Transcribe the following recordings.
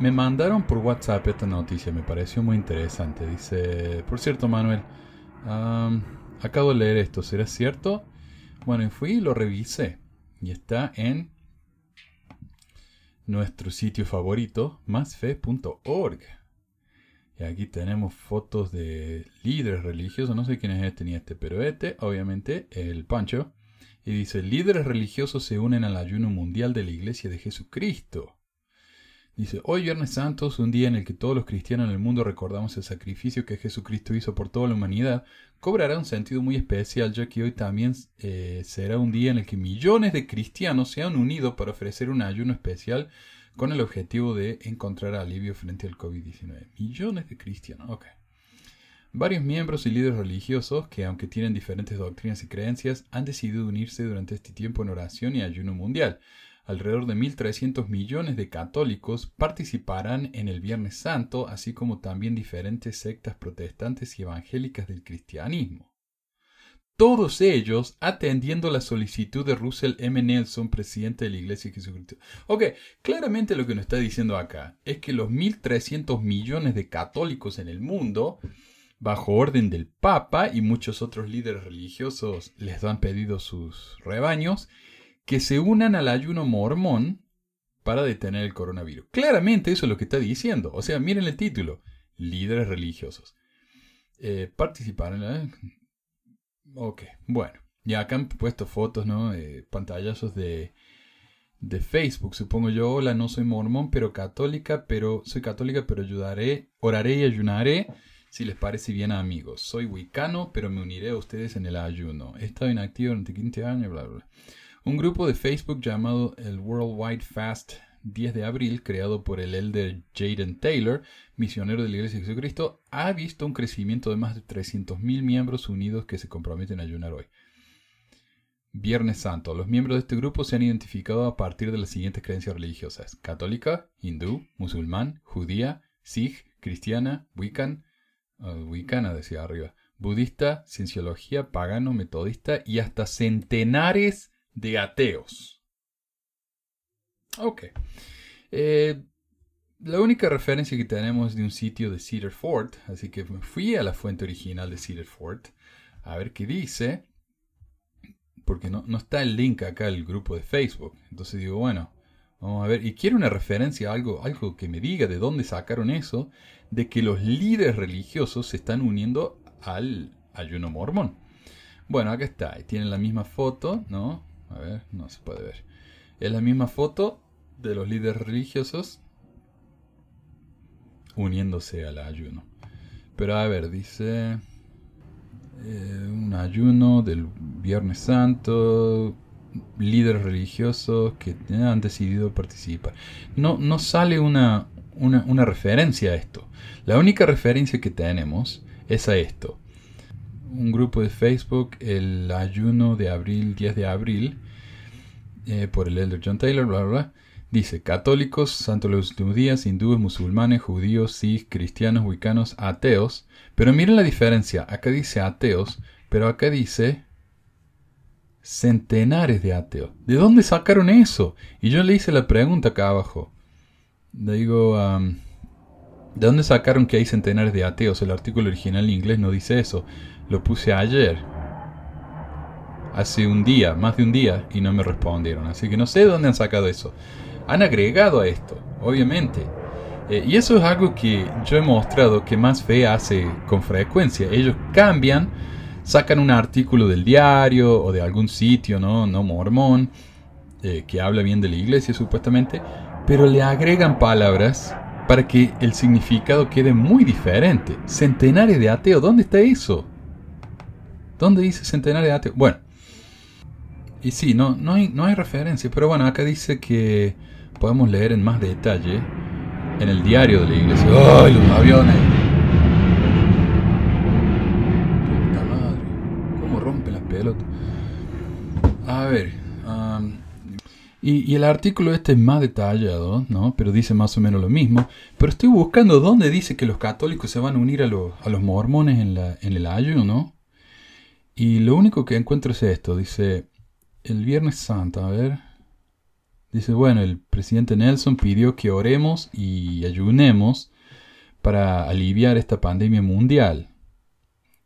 Me mandaron por WhatsApp esta noticia, me pareció muy interesante. Dice, por cierto Manuel, acabo de leer esto, ¿será cierto? Bueno, y fui y lo revisé. Y está en nuestro sitio favorito, masfe.org. Y aquí tenemos fotos de líderes religiosos. No sé quién es este ni este, pero este, obviamente, el Pancho. Y dice, líderes religiosos se unen al ayuno mundial de la Iglesia de Jesucristo. Dice, hoy Viernes Santo un día en el que todos los cristianos en el mundo recordamos el sacrificio que Jesucristo hizo por toda la humanidad, cobrará un sentido muy especial ya que hoy también eh, será un día en el que millones de cristianos se han unido para ofrecer un ayuno especial con el objetivo de encontrar alivio frente al COVID-19. Millones de cristianos, ok. Varios miembros y líderes religiosos que, aunque tienen diferentes doctrinas y creencias, han decidido unirse durante este tiempo en oración y ayuno mundial alrededor de 1.300 millones de católicos participarán en el Viernes Santo, así como también diferentes sectas protestantes y evangélicas del cristianismo. Todos ellos atendiendo la solicitud de Russell M. Nelson, presidente de la Iglesia de Jesucristo. Ok, claramente lo que nos está diciendo acá es que los 1.300 millones de católicos en el mundo bajo orden del Papa y muchos otros líderes religiosos les han pedido sus rebaños, que se unan al ayuno mormón para detener el coronavirus. Claramente eso es lo que está diciendo. O sea, miren el título. Líderes religiosos. Eh, participar en la... Ok, bueno. Ya acá han puesto fotos, ¿no? Eh, pantallazos de, de Facebook, supongo yo. Hola, no soy mormón, pero católica, pero soy católica, pero ayudaré, oraré y ayunaré si les parece bien, a amigos. Soy wicano, pero me uniré a ustedes en el ayuno. He estado inactivo durante 15 años, bla, bla. bla. Un grupo de Facebook llamado el Worldwide Fast 10 de abril, creado por el elder Jaden Taylor, misionero de la Iglesia de Jesucristo, ha visto un crecimiento de más de 300.000 miembros unidos que se comprometen a ayunar hoy. Viernes Santo. Los miembros de este grupo se han identificado a partir de las siguientes creencias religiosas. Católica, hindú, musulmán, judía, sikh, cristiana, wiccan, uh, decía arriba, budista, cienciología, pagano, metodista y hasta centenares de ateos. Ok. Eh, la única referencia que tenemos de un sitio de Cedar Fort, así que me fui a la fuente original de Cedar Fort a ver qué dice, porque no, no está el link acá al grupo de Facebook. Entonces digo, bueno, vamos a ver, y quiero una referencia, algo, algo que me diga de dónde sacaron eso, de que los líderes religiosos se están uniendo al ayuno mormón. Bueno, acá está, tienen la misma foto, ¿no? a ver, no se puede ver. Es la misma foto de los líderes religiosos uniéndose al ayuno. Pero a ver, dice eh, un ayuno del Viernes Santo, líderes religiosos que han decidido participar. No, no sale una, una referencia a esto. La única referencia que tenemos es a esto un grupo de Facebook el ayuno de abril, 10 de abril, eh, por el elder John Taylor, Dice, católicos, santos los últimos días, hindúes, musulmanes, judíos, sikhs, cristianos, wicanos ateos. Pero miren la diferencia, acá dice ateos, pero acá dice centenares de ateos. ¿De dónde sacaron eso? Y yo le hice la pregunta acá abajo. Le digo, ¿de dónde sacaron que hay centenares de ateos? El artículo original en inglés no dice eso. Lo puse ayer. Hace un día, más de un día, y no me respondieron. Así que no sé dónde han sacado eso. Han agregado a esto, obviamente. Eh, y eso es algo que yo he mostrado que Más Fe hace con frecuencia. Ellos cambian, sacan un artículo del diario o de algún sitio, ¿no? No mormón, eh, que habla bien de la iglesia supuestamente, pero le agregan palabras para que el significado quede muy diferente. Centenares de ateos, ¿dónde está eso? ¿Dónde dice centenario de ateos? Bueno. Y sí, no, no, hay, no hay referencia, pero bueno, acá dice que podemos leer en más detalle en el diario de la iglesia. ¡Ay, los aviones! ¡Puta madre! ¿Cómo rompen las pelotas? A ver. y, el artículo este es más detallado, ¿no? Pero dice más o menos lo mismo. Pero estoy buscando dónde dice que los católicos se van a unir a los, mormones en, la, en el ayuno, ¿no? Y lo único que encuentro es esto, dice, el Viernes Santo, a ver. Dice, bueno, el presidente Nelson pidió que oremos y ayunemos para aliviar esta pandemia mundial.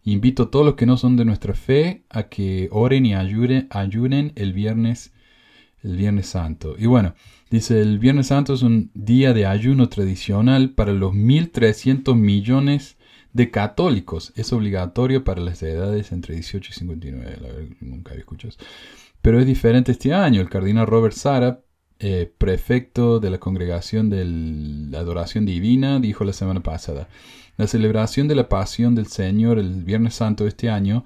Invito a todos los que no son de nuestra fe a que oren y ayunen el viernes, el viernes santo. Y bueno, dice, el viernes santo es un día de ayuno tradicional para los 1.300 millones de católicos. Es obligatorio para las edades entre 18 y 59. La nunca había escuchado Pero es diferente este año. El cardinal Robert Sara, eh, prefecto de la Congregación de la Adoración Divina, dijo la semana pasada. La celebración de la Pasión del Señor el Viernes Santo de este año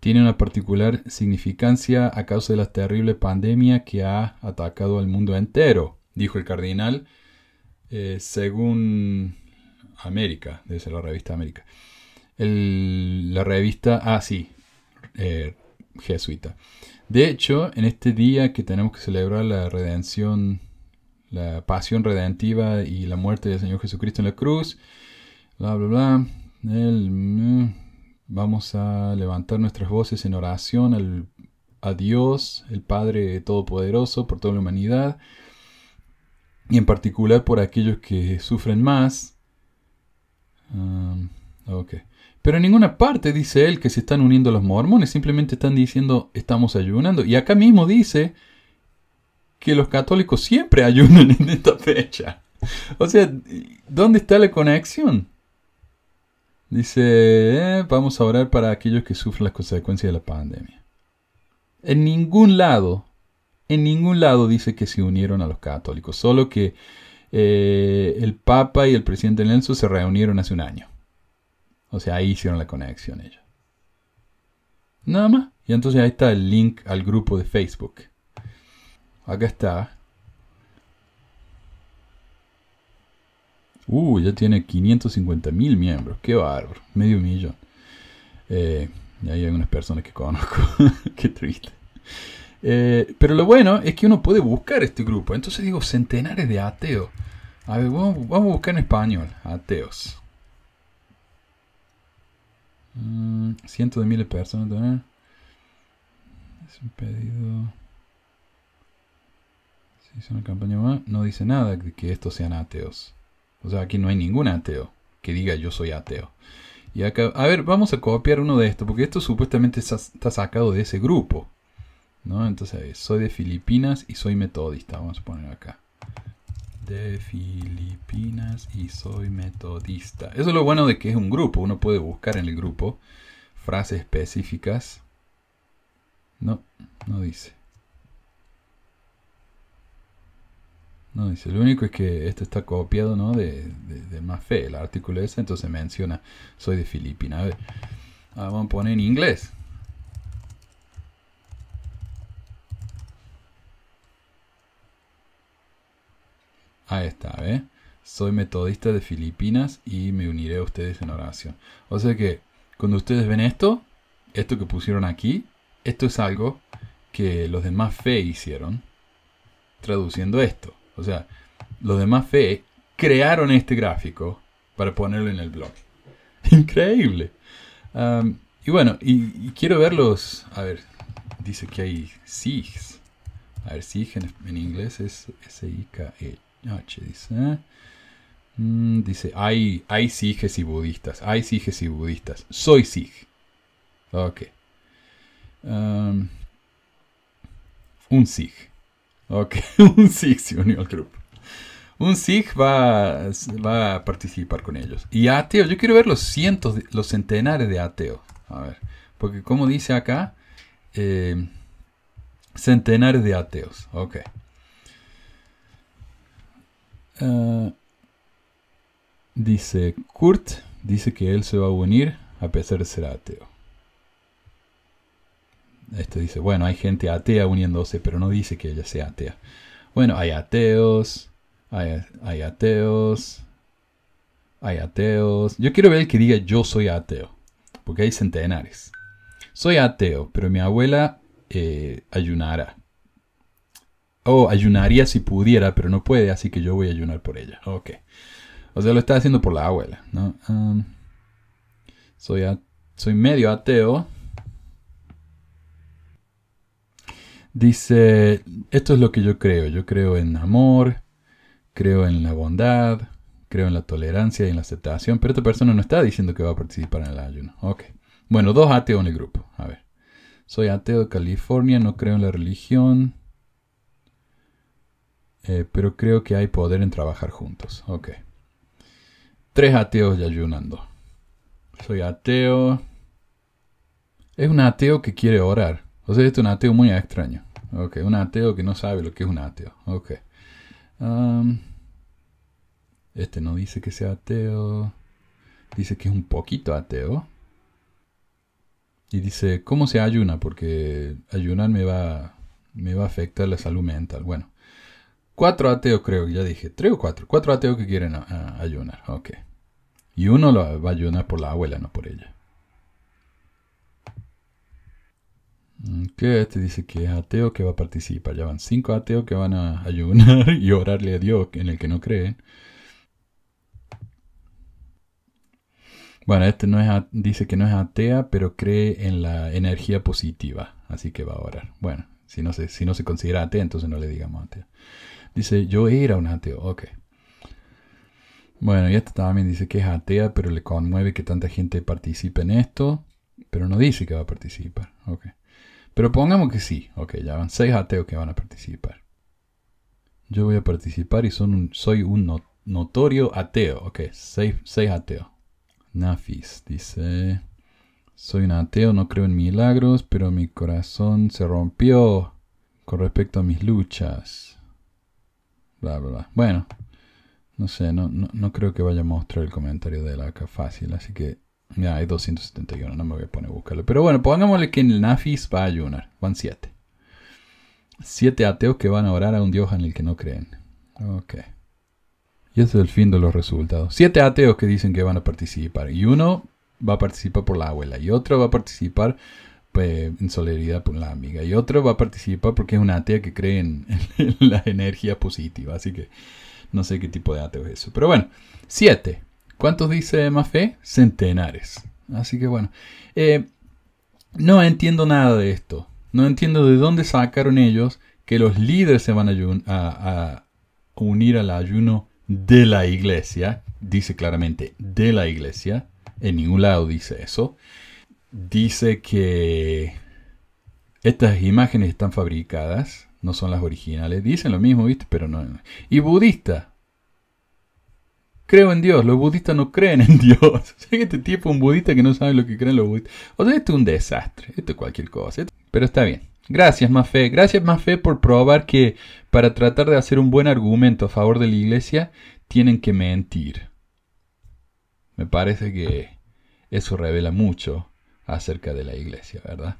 tiene una particular significancia a causa de la terrible pandemia que ha atacado al mundo entero, dijo el cardinal, eh, según América, debe ser la revista América. la revista, ah, sí, eh, jesuita. De hecho, en este día que tenemos que celebrar la redención, la pasión redentiva y la muerte del Señor Jesucristo en la cruz, bla, bla, bla, mm, vamos a levantar nuestras voces en oración al, a Dios, el Padre Todopoderoso, por toda la humanidad, y en particular por aquellos que sufren más pero en ninguna parte dice él que se están uniendo los mormones, simplemente están diciendo estamos ayunando. Y acá mismo dice que los católicos siempre ayunan en esta fecha. O sea, ¿dónde está la conexión? Dice, eh, vamos a orar para aquellos que sufren las consecuencias de la pandemia. En ningún lado, en ningún lado dice que se unieron a los católicos, solo que eh, el Papa y el presidente Nelson se reunieron hace un año. O sea, ahí hicieron la conexión ellos. Nada más. Y entonces ahí está el link al grupo de Facebook. Acá está. Uh, ya tiene 550 mil miembros. Qué bárbaro. Medio millón. Eh, y ahí hay unas personas que conozco. Qué triste. Eh, pero lo bueno es que uno puede buscar este grupo. Entonces digo centenares de ateos. A ver, vamos, a buscar en español. Ateos. Mm, cientos de miles de personas. ¿no? una campaña no dice nada que estos sean ateos. O sea, aquí no hay ningún ateo que diga yo soy ateo. Y a ver, vamos a copiar uno de estos, porque esto supuestamente está sacado de ese grupo. Entonces, soy de Filipinas y soy metodista, vamos a poner acá. De Filipinas y soy metodista. Eso es lo bueno de que es un grupo, uno puede buscar en el grupo frases específicas. No, no dice. No dice, lo único es que esto está copiado, ¿no? De, de, más fe, el artículo ese, entonces menciona, soy de Filipinas. A ver, ah, vamos a poner en inglés. Ahí está, ¿eh? Soy metodista de Filipinas y me uniré a ustedes en oración. O sea que cuando ustedes ven esto, esto que pusieron aquí, esto es algo que los demás fe hicieron traduciendo esto. O sea, los demás fe crearon este gráfico para ponerlo en el blog. Increíble. y bueno, y, quiero verlos. A ver, dice que hay SIGs. A ver, SIG en, inglés es S-I-K-E. Ah, dice. Eh. Mm, dice, hay, hay y budistas. Hay sijes y budistas. Soy sig Ok. Em, un sig. Ok, un sig se unió al grupo. Un sig va, a participar con ellos. Y ateos, yo quiero ver los cientos, los centenares de ateos. A ver, porque como dice acá, eh, centenares de ateos. Ok. Eh, dice Kurt, dice que él se va a unir a pesar de ser ateo. Este dice, bueno, hay gente atea uniéndose, pero no dice que ella sea atea. Bueno, hay ateos, hay, ateos, hay ateos. Yo quiero ver que diga yo soy ateo, porque hay centenares. Soy ateo, pero mi abuela eh, ayunará oh, ayunaría si pudiera, pero no puede, así que yo voy a ayunar por ella. Ok. O sea, lo está haciendo por la abuela, ¿no? soy, soy medio ateo. Dice, esto es lo que yo creo. Yo creo en amor, creo en la bondad, creo en la tolerancia y en la aceptación, pero esta persona no está diciendo que va a participar en el ayuno. Ok. Bueno, dos ateos en el grupo. A ver. Soy ateo de California, no creo en la religión. Eh, pero creo que hay poder en trabajar juntos. Ok. Tres ateos y ayunando. Soy ateo. Es un ateo que quiere orar. O sea, este es un ateo muy extraño. Ok, un ateo que no sabe lo que es un ateo. Ok. este no dice que sea ateo. Dice que es un poquito ateo. Y dice, ¿cómo se ayuna? Porque ayunar me va, me va a afectar la salud mental. Bueno, Cuatro ateos, creo, ya dije. Tres o cuatro. Cuatro ateos que quieren ayunar. Ok. Y uno va a ayunar por la abuela, no por ella. Ok, este dice que es ateo que va a participar. Ya van cinco ateos que van a ayunar y orarle a Dios en el que no creen. Bueno, este no es dice que no es atea, pero cree en la energía positiva, así que va a orar. Bueno, si no se, si no se considera atea, entonces no le digamos atea. Dice, yo era un ateo. Ok. Bueno, y esta también dice que es atea, pero le conmueve que tanta gente participe en esto, pero no dice que va a participar. Ok. Pero pongamos que sí. Ok, ya van seis ateos que van a participar. Yo voy a participar y soy un notorio ateo. Ok, seis, seis ateos. Nafis dice... Soy un ateo, no creo en milagros, pero mi corazón se rompió con respecto a mis luchas. Bueno, no sé, no, no, creo que vaya a mostrar el comentario de la acá fácil, así que ya hay 271, no me voy a poner a buscarlo. Pero bueno, pongámosle que en el Nafis va a ayunar, van siete. Siete ateos que van a orar a un Dios en el que no creen. Ok. Y ese es el fin de los resultados. Siete ateos que dicen que van a participar y uno va a participar por la abuela y otro va a participar eh, en solidaridad por la amiga. Y otro va a participar porque es una atea que cree en, la energía positiva. Así que no sé qué tipo de ateo es eso. Pero bueno, siete. ¿Cuántos dice fe Centenares. Así que bueno. Eh, no entiendo nada de esto. No entiendo de dónde sacaron ellos que los líderes se van a unir al ayuno de la iglesia. Dice claramente de la iglesia. En ningún lado dice eso dice que estas imágenes están fabricadas, no son las originales. Dicen lo mismo, ¿viste? Pero no. Y budista. Creo en Dios. Los budistas no creen en Dios. O este tipo un budista que no sabe lo que creen los budistas. O sea, esto es un desastre. Esto es cualquier cosa. Pero está bien. Gracias, fe, Gracias, fe por probar que para tratar de hacer un buen argumento a favor de la iglesia, tienen que mentir. Me parece que eso revela mucho acerca de la iglesia, ¿verdad?